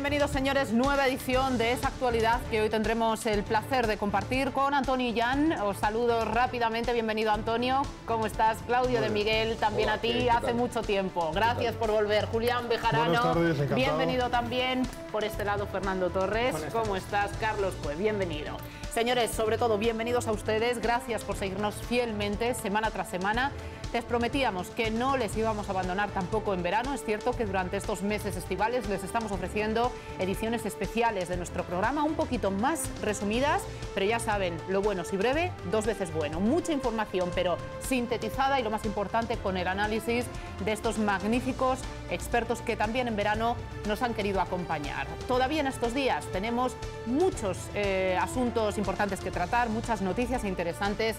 Bienvenidos, señores, nueva edición de esa actualidad que hoy tendremos el placer de compartir con Antonio y Jan. Os saludo rápidamente. Bienvenido, Antonio. ¿Cómo estás? Claudio de Miguel, también a ti, hace mucho tiempo. Gracias por volver. Julián Bejarano, bienvenido también. Por este lado, Fernando Torres. ¿Cómo estás, Carlos? Pues bienvenido. Señores, sobre todo, bienvenidos a ustedes. Gracias por seguirnos fielmente semana tras semana. Les prometíamos que no les íbamos a abandonar tampoco en verano. Es cierto que durante estos meses estivales les estamos ofreciendo ediciones especiales de nuestro programa, un poquito más resumidas, pero ya saben, lo bueno si breve, dos veces bueno. Mucha información, pero sintetizada y lo más importante, con el análisis de estos magníficos expertos que también en verano nos han querido acompañar. Todavía en estos días tenemos muchos eh, asuntos importantes que tratar, muchas noticias interesantes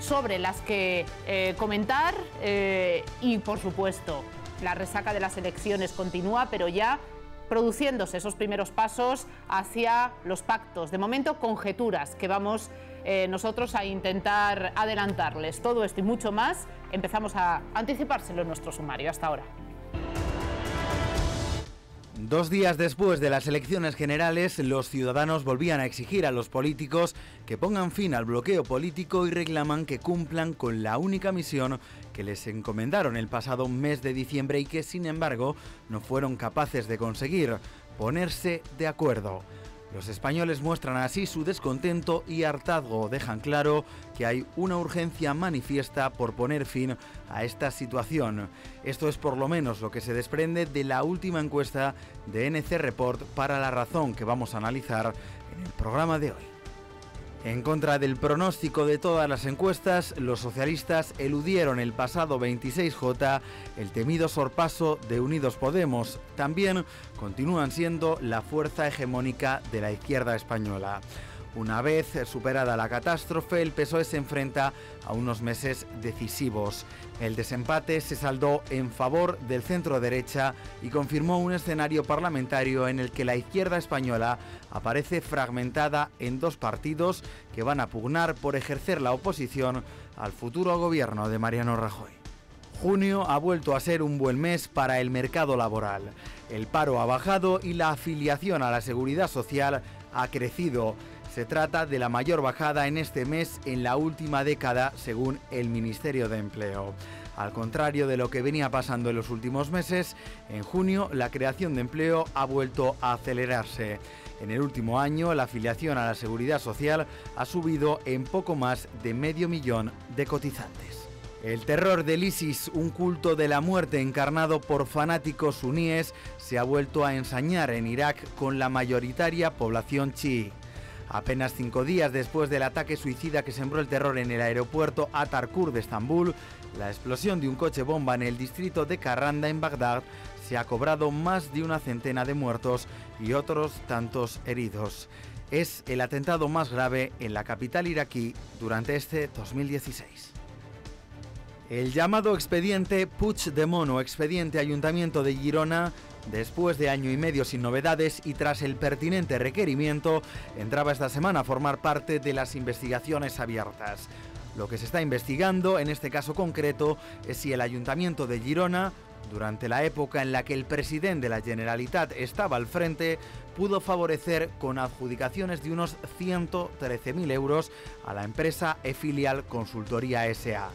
sobre las que eh, comentar eh, y, por supuesto, la resaca de las elecciones continúa, pero ya produciéndose esos primeros pasos hacia los pactos. De momento, conjeturas que vamos eh, nosotros a intentar adelantarles. Todo esto y mucho más empezamos a anticipárselo en nuestro sumario. Hasta ahora. Dos días después de las elecciones generales, los ciudadanos volvían a exigir a los políticos que pongan fin al bloqueo político y reclaman que cumplan con la única misión que les encomendaron el pasado mes de diciembre y que, sin embargo, no fueron capaces de conseguir, ponerse de acuerdo. Los españoles muestran así su descontento y hartazgo. Dejan claro que hay una urgencia manifiesta por poner fin a esta situación. Esto es por lo menos lo que se desprende de la última encuesta de NC Report para la razón que vamos a analizar en el programa de hoy. En contra del pronóstico de todas las encuestas, los socialistas eludieron el pasado 26J el temido sorpaso de Unidos Podemos. También continúan siendo la fuerza hegemónica de la izquierda española. Una vez superada la catástrofe, el PSOE se enfrenta a unos meses decisivos. El desempate se saldó en favor del centro derecha y confirmó un escenario parlamentario en el que la izquierda española aparece fragmentada en dos partidos que van a pugnar por ejercer la oposición al futuro gobierno de Mariano Rajoy. Junio ha vuelto a ser un buen mes para el mercado laboral. El paro ha bajado y la afiliación a la seguridad social ha crecido. Se trata de la mayor bajada en este mes en la última década, según el Ministerio de Empleo. Al contrario de lo que venía pasando en los últimos meses, en junio la creación de empleo ha vuelto a acelerarse. En el último año, la afiliación a la Seguridad Social ha subido en poco más de medio millón de cotizantes. El terror del ISIS, un culto de la muerte encarnado por fanáticos suníes, se ha vuelto a ensañar en Irak con la mayoritaria población chií. Apenas cinco días después del ataque suicida que sembró el terror en el aeropuerto Atarkur de Estambul, la explosión de un coche bomba en el distrito de Karranda en Bagdad se ha cobrado más de una centena de muertos y otros tantos heridos. Es el atentado más grave en la capital iraquí durante este 2016. El llamado expediente Puch de Mono, expediente Ayuntamiento de Girona, Después de año y medio sin novedades y tras el pertinente requerimiento, entraba esta semana a formar parte de las investigaciones abiertas. Lo que se está investigando en este caso concreto es si el ayuntamiento de Girona, durante la época en la que el presidente de la Generalitat estaba al frente, pudo favorecer con adjudicaciones de unos 113.000 euros a la empresa e-filial Consultoría SA.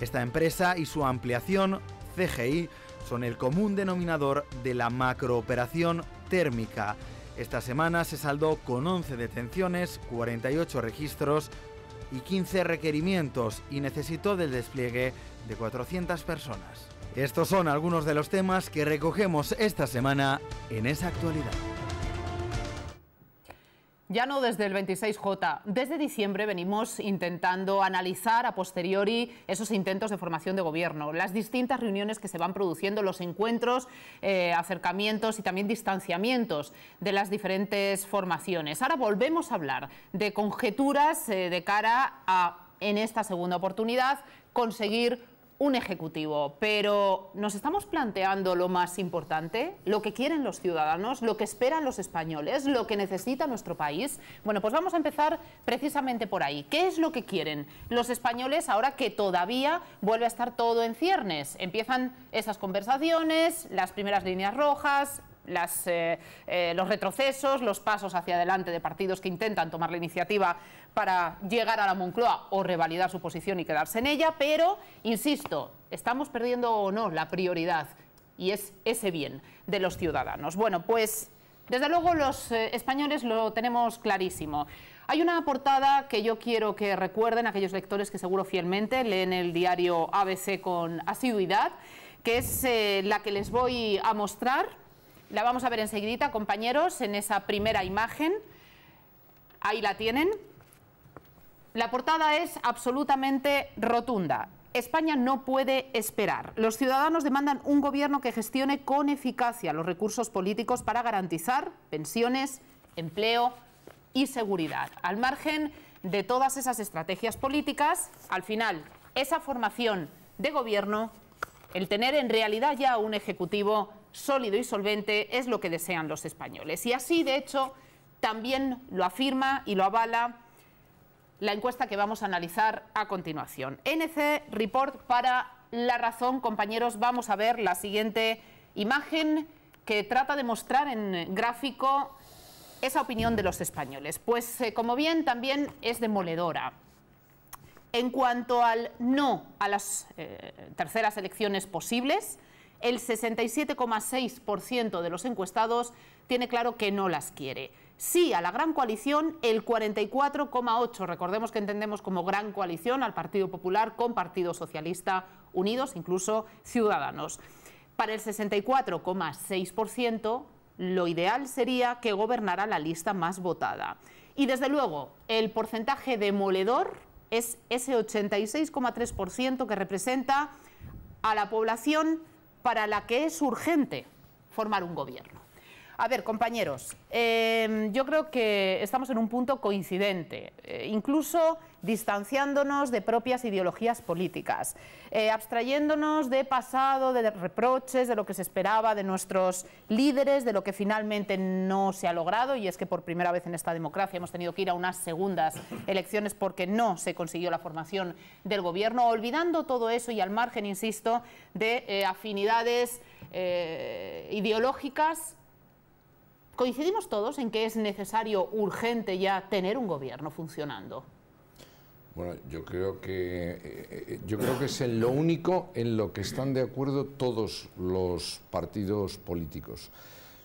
Esta empresa y su ampliación, CGI, son el común denominador de la macrooperación térmica. Esta semana se saldó con 11 detenciones, 48 registros y 15 requerimientos y necesitó del despliegue de 400 personas. Estos son algunos de los temas que recogemos esta semana en esa actualidad. Ya no desde el 26J, desde diciembre venimos intentando analizar a posteriori esos intentos de formación de gobierno, las distintas reuniones que se van produciendo, los encuentros, eh, acercamientos y también distanciamientos de las diferentes formaciones. Ahora volvemos a hablar de conjeturas eh, de cara a, en esta segunda oportunidad, conseguir un ejecutivo, pero ¿nos estamos planteando lo más importante? ¿Lo que quieren los ciudadanos? ¿Lo que esperan los españoles? ¿Lo que necesita nuestro país? Bueno, pues vamos a empezar precisamente por ahí. ¿Qué es lo que quieren los españoles ahora que todavía vuelve a estar todo en ciernes? Empiezan esas conversaciones, las primeras líneas rojas, eh, eh, los retrocesos, los pasos hacia adelante de partidos que intentan tomar la iniciativa para llegar a la Moncloa o revalidar su posición y quedarse en ella, pero, insisto, estamos perdiendo o no la prioridad y es ese bien de los ciudadanos. Bueno, pues desde luego los eh, españoles lo tenemos clarísimo. Hay una portada que yo quiero que recuerden aquellos lectores que seguro fielmente leen el diario ABC con asiduidad, que es la que les voy a mostrar. La vamos a ver enseguida, compañeros, en esa primera imagen. Ahí la tienen. La portada es absolutamente rotunda. España no puede esperar. Los ciudadanos demandan un gobierno que gestione con eficacia los recursos políticos para garantizar pensiones, empleo y seguridad. Al margen de todas esas estrategias políticas, al final, esa formación de gobierno, el tener en realidad ya un ejecutivo sólido y solvente es lo que desean los españoles. Y así, de hecho, también lo afirma y lo avala la encuesta que vamos a analizar a continuación. NC Report para La Razón, compañeros, vamos a ver la siguiente imagen que trata de mostrar en gráfico esa opinión de los españoles. Pues eh, como bien también es demoledora. En cuanto al no a las eh, terceras elecciones posibles, el 67,6% de los encuestados tiene claro que no las quiere. Sí a la gran coalición, el 44,8%. Recordemos que entendemos como gran coalición al Partido Popular con Partido Socialista Unidos, incluso Ciudadanos. Para el 64,6%, lo ideal sería que gobernara la lista más votada. Y desde luego, el porcentaje demoledor es ese 86,3% que representa a la población para la que es urgente formar un gobierno. A ver, compañeros, em, yo creo que estamos en un punto coincidente, eh, incluso distanciándonos de propias ideologías políticas, eh, abstrayéndonos de pasado, de reproches, de lo que se esperaba de nuestros líderes, de lo que finalmente no se ha logrado, y es que por primera vez en esta democracia hemos tenido que ir a unas segundas elecciones porque no se consiguió la formación del gobierno, olvidando todo eso y al margen, insisto, de eh, afinidades ideológicas coincidimos todos en que es necesario, urgente ya tener un gobierno funcionando. Bueno, yo creo que eh, eh, yo creo que es en lo único en lo que están de acuerdo todos los partidos políticos.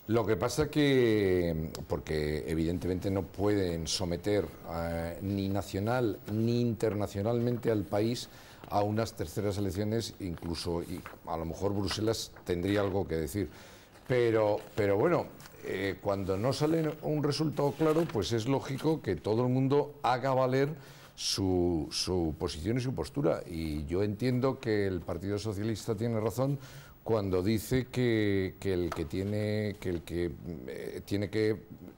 Lo que pasa que, porque evidentemente no pueden someter eh, ni nacional ni internacionalmente al país a unas terceras elecciones, incluso y a lo mejor Bruselas tendría algo que decir. Pero, pero bueno, eh, cuando no sale un resultado claro, pues es lógico que todo el mundo haga valer su, su posición y su postura. Y yo entiendo que el Partido Socialista tiene razón cuando dice que, el que tiene que el que eh, tiene que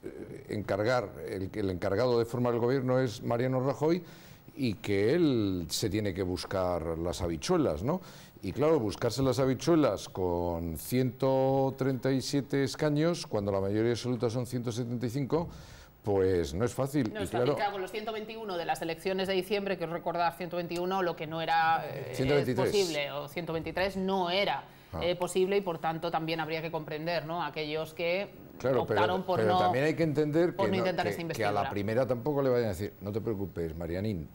eh, encargar el, el encargado de formar el gobierno es Mariano Rajoy y que él se tiene que buscar las habichuelas, ¿no? Y claro, buscarse las habichuelas con 137 escaños, cuando la mayoría absoluta son 175, pues no es fácil. No y claro, con los 121 de las elecciones de diciembre, que os recordaba, 121, lo que no era eh, posible, o 123 no era Ah. Eh, posible y por tanto también habría que comprender ¿no? aquellos que claro, optaron pero, por no. También hay que entender que, intentar que, a la primera tampoco le vayan a decir, no te preocupes, Marianín,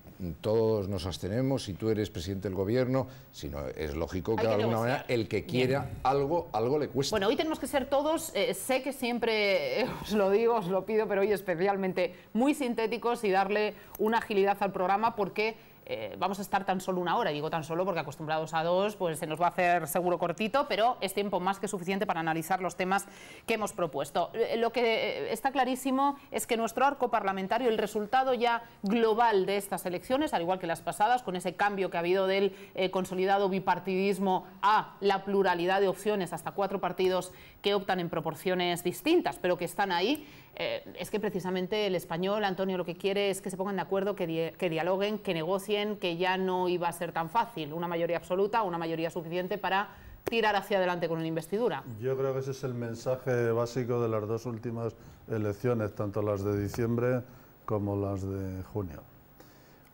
todos nos abstenemos si tú eres presidente del gobierno, sino es lógico que, de alguna manera el que quiera algo, algo le cuesta. Bueno, hoy tenemos que ser todos, eh, sé que siempre eh, os lo digo, os lo pido, pero hoy especialmente muy sintéticos y darle una agilidad al programa porque eh, vamos a estar tan solo una hora, digo tan solo porque acostumbrados a dos, pues se nos va a hacer seguro cortito, pero es tiempo más que suficiente para analizar los temas que hemos propuesto. Eh, lo que eh, está clarísimo es que nuestro arco parlamentario, el resultado ya global de estas elecciones, al igual que las pasadas, con ese cambio que ha habido del consolidado bipartidismo a la pluralidad de opciones, hasta cuatro partidos que optan en proporciones distintas, pero que están ahí, eh, es que precisamente el español, Antonio, lo que quiere es que se pongan de acuerdo, que, dialoguen, que negocien, que ya no iba a ser tan fácil una mayoría absoluta, una mayoría suficiente para tirar hacia adelante con una investidura. Yo creo que ese es el mensaje básico de las dos últimas elecciones, tanto las de diciembre como las de junio.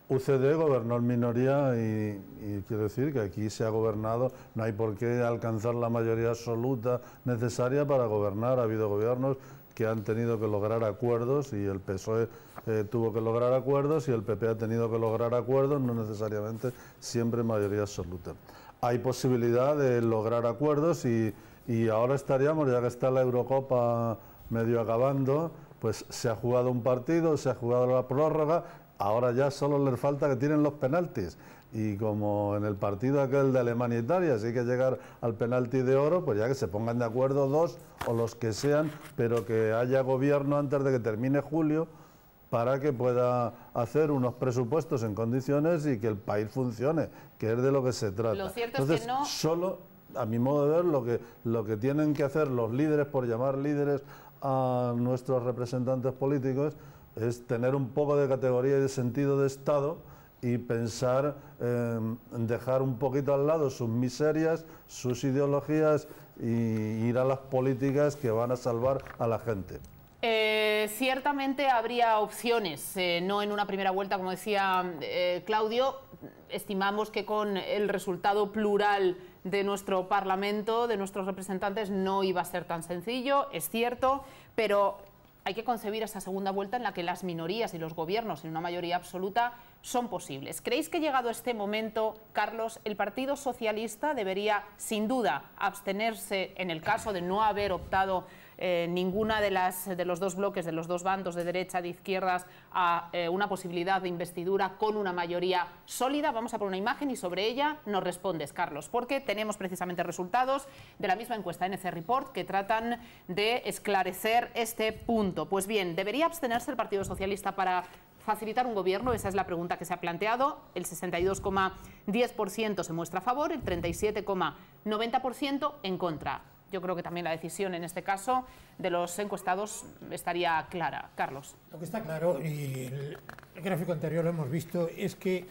UCD gobernó en minoría y, y quiero decir que aquí se ha gobernado, no hay por qué alcanzar la mayoría absoluta necesaria para gobernar, ha habido gobiernos que han tenido que lograr acuerdos y el PSOE eh, tuvo que lograr acuerdos y el PP ha tenido que lograr acuerdos, no necesariamente siempre mayoría absoluta. Hay posibilidad de lograr acuerdos y, y ahora estaríamos, ya que está la Eurocopa medio acabando, pues se ha jugado un partido, se ha jugado la prórroga, ahora ya solo les falta que tienen los penaltis y como en el partido aquel de Alemania y Italia, si hay que llegar al penalti de oro, pues ya que se pongan de acuerdo dos o los que sean, pero que haya gobierno antes de que termine julio para que pueda hacer unos presupuestos en condiciones y que el país funcione, que es de lo que se trata. Lo cierto Entonces, es que solo a mi modo de ver lo que lo que tienen que hacer los líderes por llamar líderes a nuestros representantes políticos es tener un poco de categoría y de sentido de Estado y pensar em, en dejar un poquito al lado sus miserias, sus ideologías y ir a las políticas que van a salvar a la gente. Eh, ciertamente habría opciones, eh, no en una primera vuelta, como decía eh, Claudio. Estimamos que con el resultado plural de nuestro Parlamento, de nuestros representantes, no iba a ser tan sencillo, es cierto, pero hay que concebir esa segunda vuelta en la que las minorías y los gobiernos, en una mayoría absoluta, son posibles. ¿Creéis que llegado este momento, Carlos, el Partido Socialista debería, sin duda, abstenerse en el caso de no haber optado eh, ninguna de las de los dos bloques, de los dos bandos de derecha, de izquierdas, a eh, una posibilidad de investidura con una mayoría sólida? Vamos a poner una imagen y sobre ella nos respondes, Carlos, porque tenemos precisamente resultados de la misma encuesta NC Report que tratan de esclarecer este punto. Pues bien, ¿debería abstenerse el Partido Socialista para facilitar un gobierno? Esa es la pregunta que se ha planteado. El 62,10% se muestra a favor, el 37,90% en contra. Yo creo que también la decisión en este caso de los encuestados estaría clara. Carlos. Lo que está claro, y el gráfico anterior lo hemos visto, es que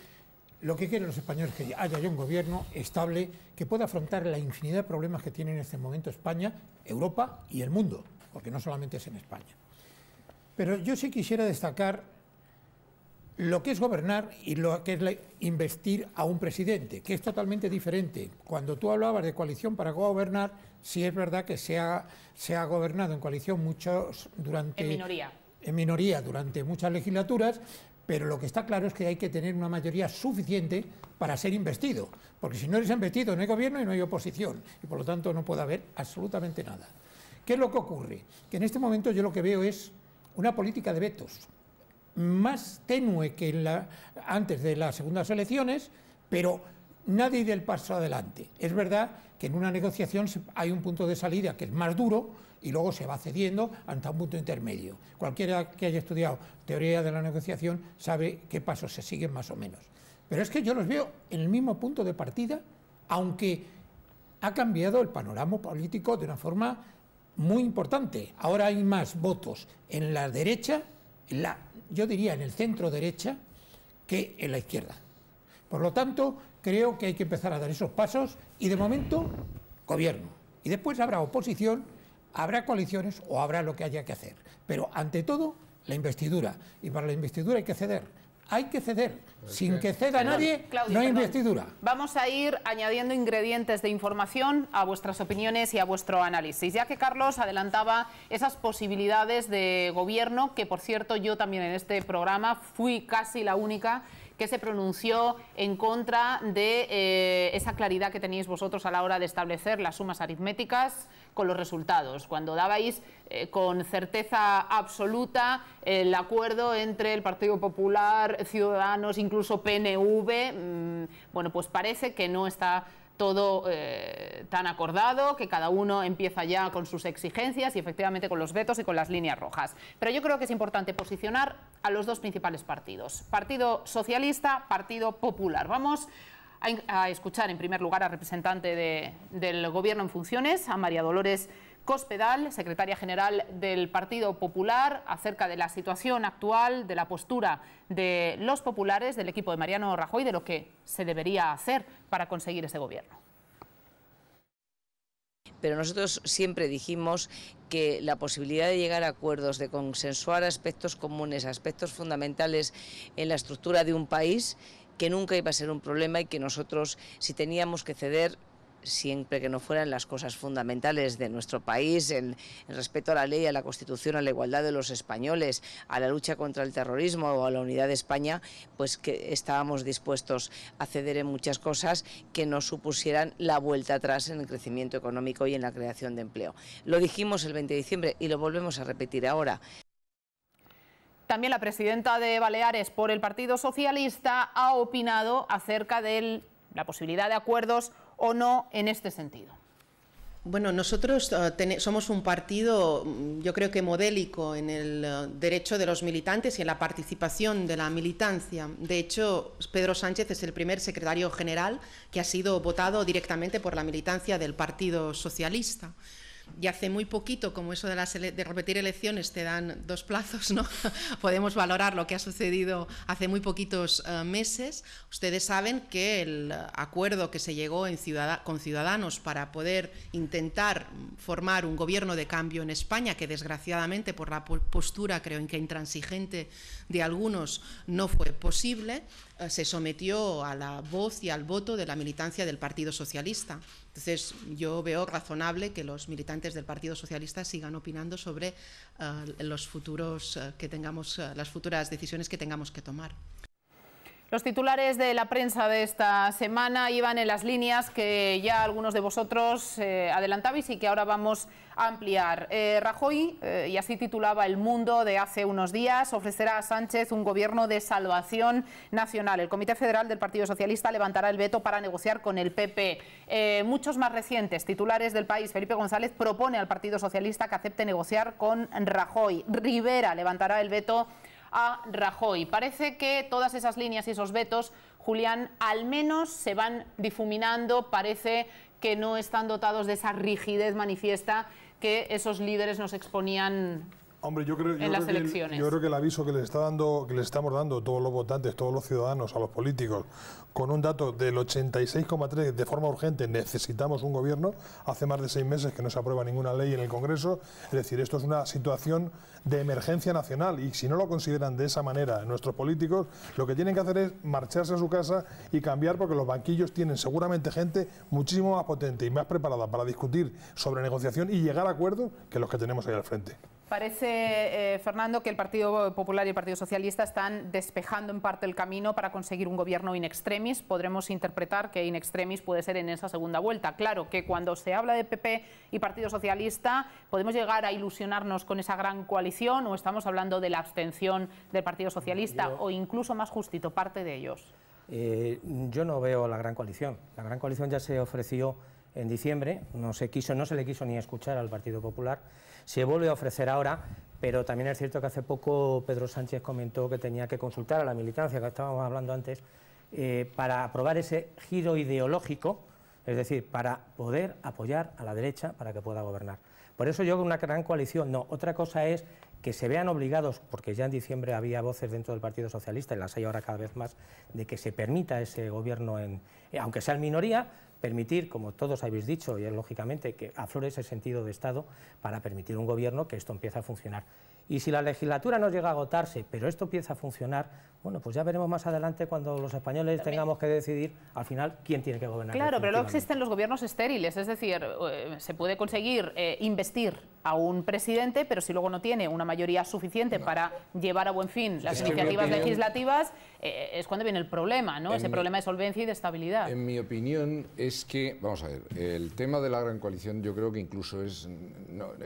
lo que quieren los españoles es que haya un gobierno estable que pueda afrontar la infinidad de problemas que tiene en este momento España, Europa y el mundo, porque no solamente es en España. Pero yo sí quisiera destacar lo que es gobernar y lo que es investir a un presidente, que es totalmente diferente. Cuando tú hablabas de coalición para gobernar, sí es verdad que se ha, gobernado en coalición muchos durante... En minoría. En minoría durante muchas legislaturas, pero lo que está claro es que hay que tener una mayoría suficiente para ser investido, porque si no eres investido no hay gobierno y no hay oposición, y por lo tanto no puede haber absolutamente nada. ¿Qué es lo que ocurre? Que en este momento yo lo que veo es una política de vetos más tenue que antes de las segundas elecciones, pero nadie del paso adelante. Es verdad que en una negociación hay un punto de salida que es más duro y luego se va cediendo hasta un punto intermedio. Cualquiera que haya estudiado teoría de la negociación sabe qué pasos se siguen más o menos. Pero es que yo los veo en el mismo punto de partida, aunque ha cambiado el panorama político de una forma muy importante. Ahora hay más votos en la derecha, en la yo diría en el centro derecha, que en la izquierda. Por lo tanto, creo que hay que empezar a dar esos pasos y de momento gobierno. Y después habrá oposición, habrá coaliciones o habrá lo que haya que hacer. Pero ante todo, la investidura. Y para la investidura hay que ceder hay que ceder. Sin que ceda nadie, no hay investidura. Vamos a ir añadiendo ingredientes de información a vuestras opiniones y a vuestro análisis. Ya que Carlos adelantaba esas posibilidades de gobierno, que por cierto yo también en este programa fui casi la única que se pronunció en contra de eh, esa claridad que teníais vosotros a la hora de establecer las sumas aritméticas con los resultados, cuando dabais eh, con certeza absoluta el acuerdo entre el Partido Popular, Ciudadanos, incluso PNV, mm, bueno, pues parece que no está todo eh, tan acordado, que cada uno empieza ya con sus exigencias y efectivamente con los vetos y con las líneas rojas. Pero yo creo que es importante posicionar a los dos principales partidos, Partido Socialista, Partido Popular. Vamos a, escuchar en primer lugar al representante del Gobierno en funciones, a María Dolores Cospedal, secretaria general del Partido Popular, acerca de la situación actual, de la postura de los populares, del equipo de Mariano Rajoy, de lo que se debería hacer para conseguir ese gobierno pero nosotros siempre dijimos que la posibilidad de llegar a acuerdos, de consensuar aspectos comunes, aspectos fundamentales en la estructura de un país, que nunca iba a ser un problema y que nosotros, si teníamos que ceder, siempre que no fueran las cosas fundamentales de nuestro país, en respeto a la ley, a la Constitución, a la igualdad de los españoles, a la lucha contra el terrorismo o a la unidad de España, pues que estábamos dispuestos a ceder en muchas cosas que no supusieran la vuelta atrás en el crecimiento económico y en la creación de empleo. Lo dijimos el 20 de diciembre y lo volvemos a repetir ahora. También la presidenta de Baleares por el Partido Socialista ha opinado acerca de la posibilidad de acuerdos o no en este sentido? Bueno, nosotros eh, somos un partido, mm, yo creo que modélico en el eh, derecho de los militantes y en la participación de la militancia. De hecho, Pedro Sánchez es el primer secretario general que ha sido votado directamente por la militancia del Partido Socialista y hace muy poquito, como eso de, repetir elecciones te dan dos plazos, ¿no? podemos valorar lo que ha sucedido hace muy poquitos eh, meses. Ustedes saben que el acuerdo que se llegó en ciudad con Ciudadanos para poder intentar formar un gobierno de cambio en España, que desgraciadamente por la postura creo que intransigente de algunos no fue posible, eh, se sometió a la voz y al voto de la militancia del Partido Socialista. Entonces, yo veo razonable que los militantes del Partido Socialista sigan opinando sobre eh, los futuros eh, que tengamos, eh, las futuras decisiones que tengamos que tomar. Los titulares de la prensa de esta semana iban en las líneas que ya algunos de vosotros eh, adelantabais y que ahora vamos a ampliar. Eh, Rajoy, eh, y así titulaba El Mundo de hace unos días, ofrecerá a Sánchez un gobierno de salvación nacional. El Comité Federal del Partido Socialista levantará el veto para negociar con el PP. muchos más recientes titulares del país. Felipe González propone al Partido Socialista que acepte negociar con Rajoy. Rivera levantará el veto a Rajoy. Parece que todas esas líneas y esos vetos, Julián, al menos se van difuminando, parece que no están dotados de esa rigidez manifiesta que esos líderes nos exponían Hombre, yo creo, Que el, aviso que les está dando, que les estamos dando todos los votantes, todos los ciudadanos, a los políticos, con un dato del 86,3 de forma urgente necesitamos un gobierno. Hace más de seis meses que no se aprueba ninguna ley en el Congreso. Es decir, esto es una situación de emergencia nacional y si no lo consideran de esa manera nuestros políticos, lo que tienen que hacer es marcharse a su casa y cambiar porque los banquillos tienen seguramente gente muchísimo más potente y más preparada para discutir sobre negociación y llegar a acuerdos que los que tenemos ahí al frente. Parece, eh, Fernando, que el Partido Popular y el Partido Socialista están despejando en parte el camino para conseguir un gobierno in extremis. Podremos interpretar que in extremis puede ser en esa segunda vuelta. Claro que cuando se habla de PP y Partido Socialista, ¿podemos llegar a ilusionarnos con esa gran coalición o estamos hablando de la abstención del Partido Socialista o incluso, más justito, parte de ellos? Eh, yo no veo la gran coalición. La gran coalición ya se ofreció en diciembre, no se, quiso, no se le quiso ni escuchar al Partido Popular se vuelve a ofrecer ahora, pero también es cierto que hace poco Pedro Sánchez comentó que tenía que consultar a la militancia, que estábamos hablando antes, eh, para aprobar ese giro ideológico, es decir, para poder apoyar a la derecha para que pueda gobernar. Por eso yo creo una gran coalición, no, otra cosa es que se vean obligados, porque ya en diciembre había voces dentro del Partido Socialista, y las hay ahora cada vez más, de que se permita ese gobierno, aunque sea en minoría, permitir, como todos habéis dicho, y es lógicamente que aflore ese sentido de Estado para permitir un gobierno que esto empiece a funcionar. Y si la legislatura no llega a agotarse, pero esto empieza a funcionar, bueno, pues ya veremos más adelante cuando los españoles tengamos que decidir al final quién tiene que gobernar. Claro, pero no existen los gobiernos estériles, es decir, eh, se puede conseguir eh, investir a un presidente, pero si luego no tiene una mayoría suficiente para llevar a buen fin las iniciativas legislativas, eh, eh, es cuando viene el problema, ¿no? Ese problema de solvencia y de estabilidad. En mi opinión es que, vamos a ver, el tema de la gran coalición yo creo que incluso es,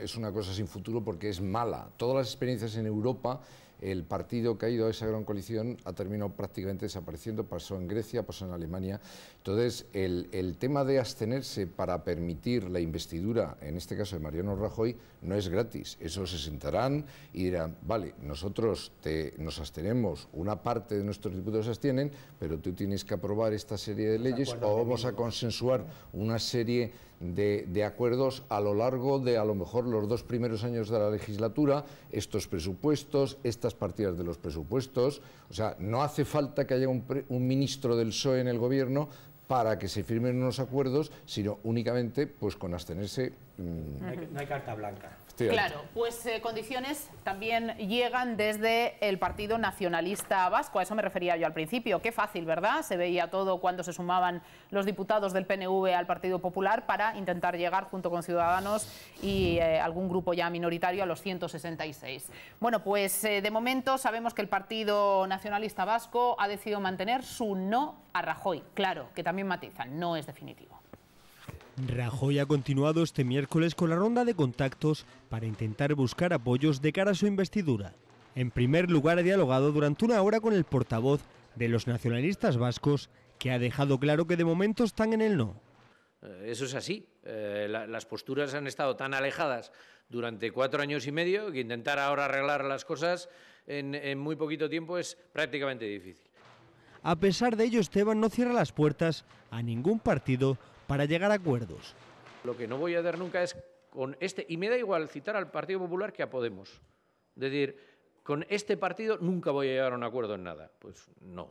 es una cosa sin futuro porque es mala. Todas las experiencias en Europa el partido que ha ido a esa gran coalición ha terminado prácticamente desapareciendo, pasó en Grecia, pasó en Alemania. Entonces, el, tema de abstenerse para permitir la investidura, en este caso de Mariano Rajoy, no es gratis. Eso se sentarán y dirán, vale, nosotros te, nos abstenemos, una parte de nuestros diputados se abstienen, pero tú tienes que aprobar esta serie de leyes o vamos a consensuar una serie de, acuerdos a lo largo de a lo mejor los dos primeros años de la legislatura, estos presupuestos, estas partidas de los presupuestos. O sea, no hace falta que haya un, ministro del PSOE en el gobierno para que se firmen unos acuerdos, sino únicamente pues con abstenerse. Mm, no hay carta blanca. Claro, pues eh, condiciones también llegan desde el Partido Nacionalista Vasco, a eso me refería yo al principio. Qué fácil, ¿verdad? Se veía todo cuando se sumaban los diputados del PNV al Partido Popular para intentar llegar junto con Ciudadanos y eh, algún grupo ya minoritario a los 166. Bueno, pues eh, de momento sabemos que el Partido Nacionalista Vasco ha decidido mantener su no a Rajoy. Claro, que también matizan, no es definitivo. Rajoy ha continuado este miércoles con la ronda de contactos para intentar buscar apoyos de cara a su investidura. En primer lugar, ha dialogado durante una hora con el portavoz de los nacionalistas vascos, que ha dejado claro que de momento están en el no. Eh, eso es así. Eh, las posturas han estado tan alejadas durante cuatro años y medio que intentar ahora arreglar las cosas en, en muy poquito tiempo es prácticamente difícil. A pesar de ello, Esteban no cierra las puertas a ningún partido para llegar a acuerdos. Lo que no voy a dar nunca es con este, y me da igual citar al Partido Popular que a Podemos. Es decir, con este partido nunca voy a llegar a un acuerdo en nada. Pues no.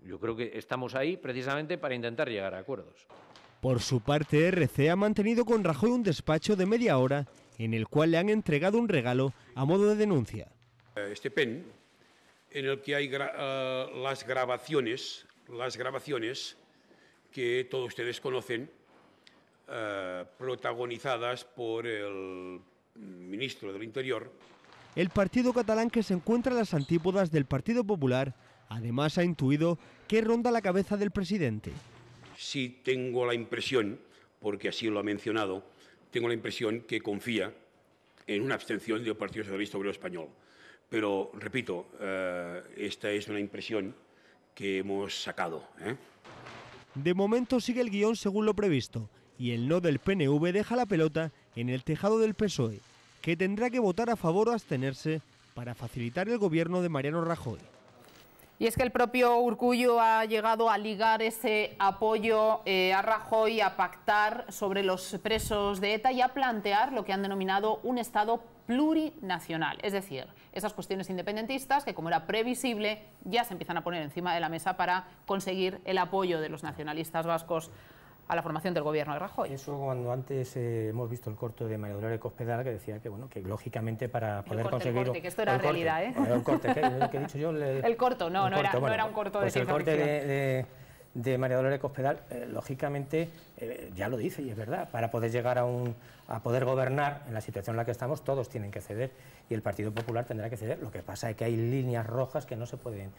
Yo creo que estamos ahí precisamente para intentar llegar a acuerdos. Por su parte, RC ha mantenido con Rajoy un despacho de media hora en el cual le han entregado un regalo a modo de denuncia. Eh, este pen en el que hay eh, las grabaciones, las grabaciones que todos ustedes conocen, eh, protagonizadas por el ministro del Interior. El partido catalán que se encuentra en las antípodas del Partido Popular, además ha intuido que ronda la cabeza del presidente. Sí tengo la impresión, porque así lo ha mencionado, tengo la impresión que confía en una abstención del Partido Socialista Obrero Español. Pero, repito, eh, esta es una impresión que hemos sacado. ¿eh? De momento sigue el guión según lo previsto y el no del PNV deja la pelota en el tejado del PSOE, que tendrá que votar a favor o abstenerse para facilitar el gobierno de Mariano Rajoy. Y es que el propio Urcullo ha llegado a ligar ese apoyo eh, a Rajoy, a pactar sobre los presos de ETA y a plantear lo que han denominado un Estado plurinacional. Es decir, esas cuestiones independentistas que, como era previsible, ya se empiezan a poner encima de la mesa para conseguir el apoyo de los nacionalistas vascos a la formación del gobierno de Rajoy. Eso cuando antes eh, hemos visto el corto de María Dolores Cospedal que decía que bueno que lógicamente para poder conseguir el que esto era realidad, El corte, ¿eh? he dicho yo? El corto, no, no, era, un corto de pues el corte de de María Dolores Cospedal, eh, lógicamente, eh, ya lo dice y es verdad, para poder llegar a, un, a poder gobernar en la situación en la que estamos, todos tienen que ceder y el Partido Popular tendrá que ceder. Lo que pasa es que hay líneas rojas que no se pueden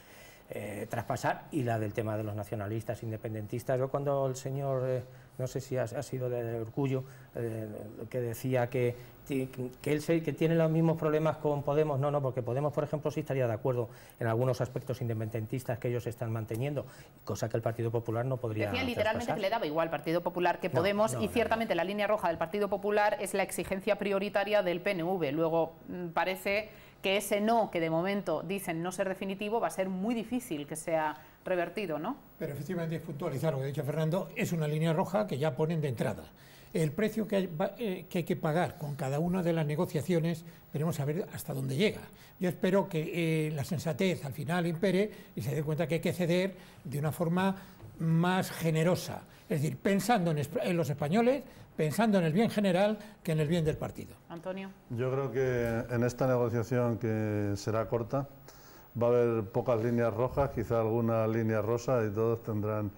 eh, traspasar y la del tema de los nacionalistas, independentistas. Yo cuando el señor, eh, no sé si ha, sido de, Orgullo, eh, que decía que, que, él que tiene los mismos problemas con Podemos, no, no, porque Podemos, por ejemplo, sí estaría de acuerdo en algunos aspectos independentistas que ellos están manteniendo, cosa que el Partido Popular no podría. Decía literalmente que le daba igual al Partido Popular que Podemos y ciertamente la línea roja del Partido Popular es la exigencia prioritaria del PNV. Luego mm, parece que ese no, que de momento dicen no ser definitivo, va a ser muy difícil que sea revertido, ¿no? Pero efectivamente es puntualizar lo que ha dicho Fernando, es una línea roja que ya ponen de entrada. El precio que hay, eh, que, pagar con cada una de las negociaciones, veremos a ver hasta dónde llega. Yo espero que eh, la sensatez al final impere y se dé cuenta que hay que ceder de una forma más generosa, es decir, pensando en, los españoles, pensando en el bien general que en el bien del partido. Antonio. Yo creo que en esta negociación que será corta va a haber pocas líneas rojas, quizá alguna línea rosa y todos tendrán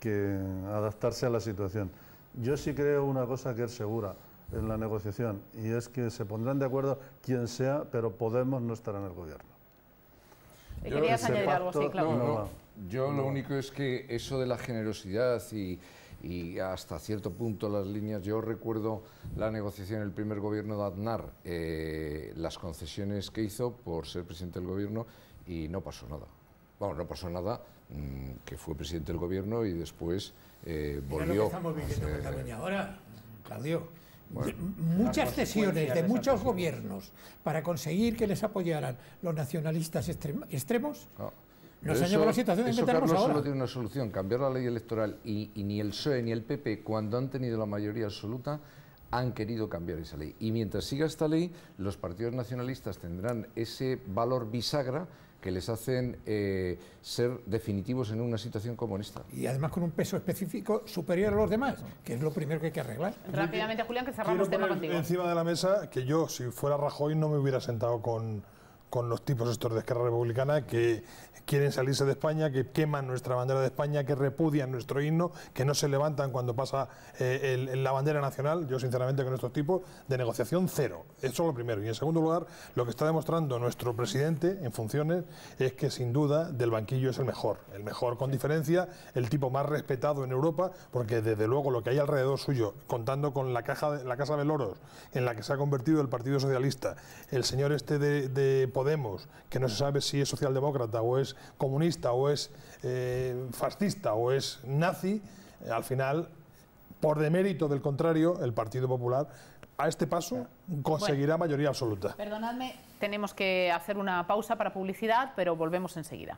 que adaptarse a la situación. Yo sí creo una cosa que es segura en la negociación y es que se pondrán de acuerdo quien sea, pero Podemos no estar en el gobierno. Yo lo único es que eso de la generosidad y, hasta cierto punto las líneas, yo recuerdo la negociación en el primer gobierno de Aznar, eh, las concesiones que hizo por ser presidente del gobierno y no pasó nada. Bueno, no pasó nada, mm, que fue presidente del gobierno y después volvió. Eh, Mira lo estamos viviendo en Cataluña ahora, Claudio. muchas cesiones de muchos gobiernos para conseguir que les apoyaran los nacionalistas extremos, ah. Eso, la situación Carlos, solo tiene una solución, cambiar la ley electoral y, ni el PSOE ni el PP, cuando han tenido la mayoría absoluta, han querido cambiar esa ley. Y mientras siga esta ley, los partidos nacionalistas tendrán ese valor bisagra que les hacen eh, ser definitivos en una situación como esta. Y además con un peso específico superior a los demás, que es lo primero que hay que arreglar. Rápidamente, Julián, que cerramos el tema contigo. Encima de la mesa, que yo, si fuera Rajoy, no me hubiera sentado con con los tipos estos de Esquerra Republicana que quieren salirse de España, que queman nuestra bandera de España, que repudian nuestro himno, que no se levantan cuando pasa eh, la bandera nacional. Yo, sinceramente, con estos tipos de negociación cero. Eso es lo primero. Y en segundo lugar, lo que está demostrando nuestro presidente en funciones es que, sin duda, del banquillo es el mejor. El mejor, con diferencia, el tipo más respetado en Europa, porque, desde luego, lo que hay alrededor suyo, contando con la, caja de, la Casa de Loros, en la que se ha convertido el Partido Socialista, el señor este de, de Podemos, que no se sabe si es socialdemócrata o es comunista o es eh, fascista o es nazi, eh, al final, por demérito del contrario, el Partido Popular a este paso conseguirá mayoría absoluta. Perdonadme, tenemos que hacer una pausa para publicidad, pero volvemos enseguida.